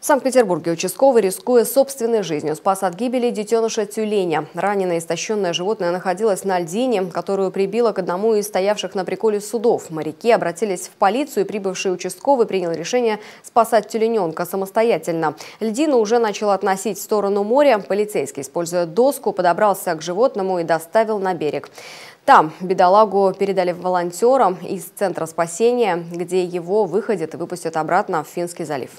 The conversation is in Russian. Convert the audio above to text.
В Санкт-Петербурге участковый, рискуя собственной жизнью, спас от гибели детеныша тюленя. Раненое истощенное животное находилось на льдине, которую прибило к одному из стоявших на приколе судов. Моряки обратились в полицию, и прибывший участковый принял решение спасать тюлененка самостоятельно. Льдину уже начал относить в сторону моря. Полицейский, используя доску, подобрался к животному и доставил на берег. Там бедолагу передали волонтерам из Центра спасения, где его выходят и выпустят обратно в Финский залив.